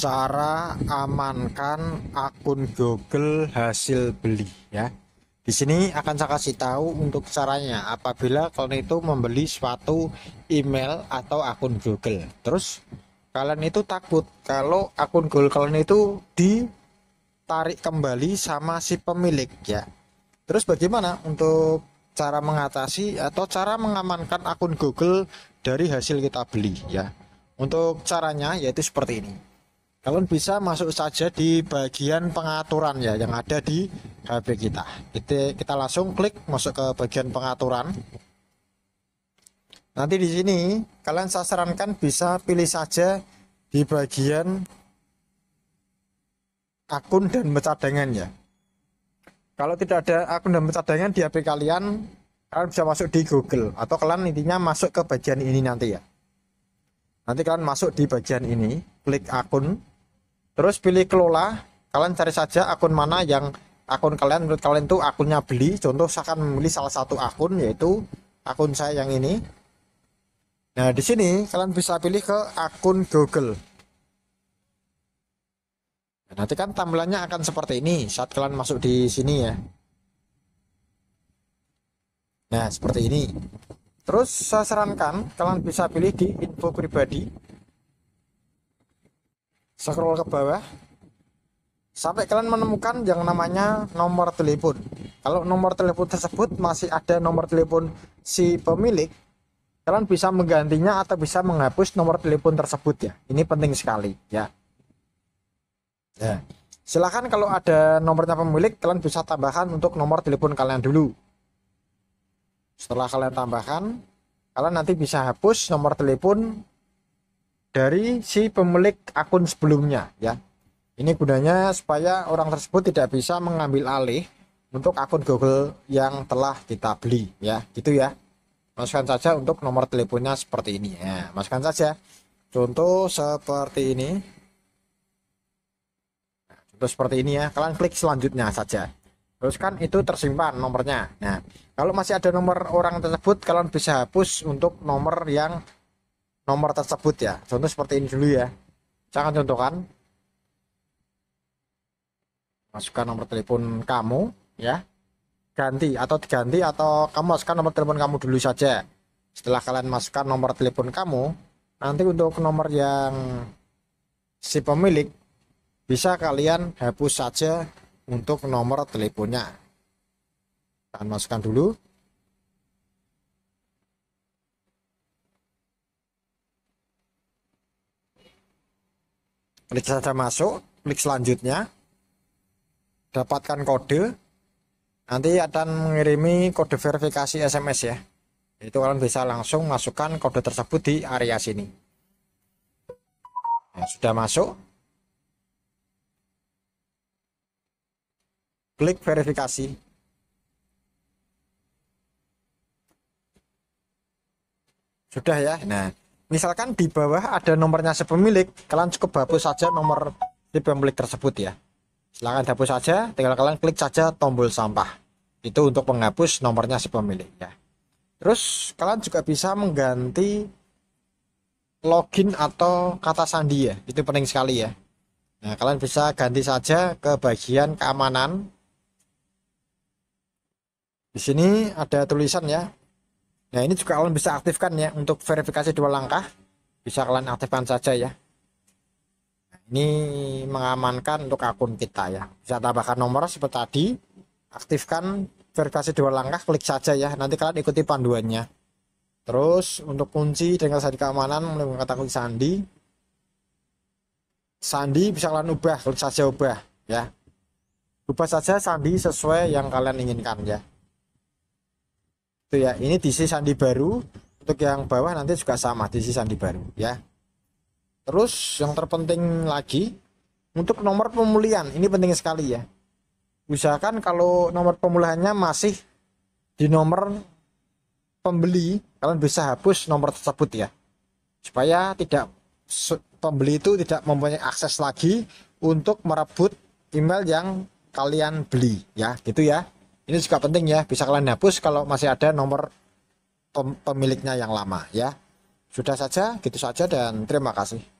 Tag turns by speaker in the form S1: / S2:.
S1: cara amankan akun Google hasil beli ya. Di sini akan saya kasih tahu untuk caranya apabila kalian itu membeli suatu email atau akun Google. Terus kalian itu takut kalau akun Google kalian itu ditarik kembali sama si pemilik ya. Terus bagaimana untuk cara mengatasi atau cara mengamankan akun Google dari hasil kita beli ya. Untuk caranya yaitu seperti ini kalian bisa masuk saja di bagian pengaturan ya yang ada di HP kita kita, kita langsung klik masuk ke bagian pengaturan nanti di sini kalian saya sarankan bisa pilih saja di bagian akun dan cadangan ya kalau tidak ada akun dan cadangan di HP kalian kalian bisa masuk di Google atau kalian intinya masuk ke bagian ini nanti ya nanti kalian masuk di bagian ini klik akun terus pilih kelola kalian cari saja akun mana yang akun kalian menurut kalian itu akunnya beli contoh saya akan memilih salah satu akun yaitu akun saya yang ini nah di sini kalian bisa pilih ke akun Google nah, nanti kan tampilannya akan seperti ini saat kalian masuk di sini ya nah seperti ini terus saya sarankan kalian bisa pilih di info pribadi scroll ke bawah sampai kalian menemukan yang namanya nomor telepon. Kalau nomor telepon tersebut masih ada nomor telepon si pemilik, kalian bisa menggantinya atau bisa menghapus nomor telepon tersebut ya. Ini penting sekali ya. Ya. Silahkan kalau ada nomornya pemilik, kalian bisa tambahkan untuk nomor telepon kalian dulu. Setelah kalian tambahkan, kalian nanti bisa hapus nomor telepon dari si pemilik akun sebelumnya ya. Ini gunanya supaya orang tersebut tidak bisa mengambil alih untuk akun Google yang telah kita beli ya, gitu ya. Masukkan saja untuk nomor teleponnya seperti ini ya. Masukkan saja contoh seperti ini. Nah, contoh seperti ini ya. Kalian klik selanjutnya saja. Terus kan itu tersimpan nomornya. Nah, kalau masih ada nomor orang tersebut, kalian bisa hapus untuk nomor yang nomor tersebut ya contoh seperti ini dulu ya saya akan contohkan masukkan nomor telepon kamu ya ganti atau diganti atau kamu masukkan nomor telepon kamu dulu saja setelah kalian masukkan nomor telepon kamu nanti untuk nomor yang si pemilik bisa kalian hapus saja untuk nomor teleponnya kalian masukkan dulu klik saja masuk klik selanjutnya dapatkan kode nanti akan mengirimi kode verifikasi SMS ya itu kalian bisa langsung masukkan kode tersebut di area sini nah, sudah masuk klik verifikasi sudah ya nah misalkan di bawah ada nomornya sepemilik kalian cukup hapus saja nomor di pemilik tersebut ya silahkan hapus saja tinggal kalian klik saja tombol sampah itu untuk menghapus nomornya si pemilik ya terus kalian juga bisa mengganti login atau kata sandi ya itu penting sekali ya nah kalian bisa ganti saja ke bagian keamanan di sini ada tulisan ya Nah ini juga kalian bisa aktifkan ya untuk verifikasi dua langkah bisa kalian aktifkan saja ya. Nah, ini mengamankan untuk akun kita ya. Bisa tambahkan nomor seperti tadi. Aktifkan verifikasi dua langkah klik saja ya. Nanti kalian ikuti panduannya. Terus untuk kunci dengan sandi keamanan menggunakan kata sandi. Sandi bisa kalian ubah klik saja ubah ya. Ubah saja sandi sesuai yang kalian inginkan ya itu ya ini diisi sandi baru untuk yang bawah nanti juga sama diisi sandi baru ya terus yang terpenting lagi untuk nomor pemulihan ini penting sekali ya usahakan kalau nomor pemulihannya masih di nomor pembeli kalian bisa hapus nomor tersebut ya supaya tidak pembeli itu tidak mempunyai akses lagi untuk merebut email yang kalian beli ya gitu ya ini juga penting ya, bisa kalian hapus kalau masih ada nomor pemiliknya yang lama ya. Sudah saja, gitu saja dan terima kasih.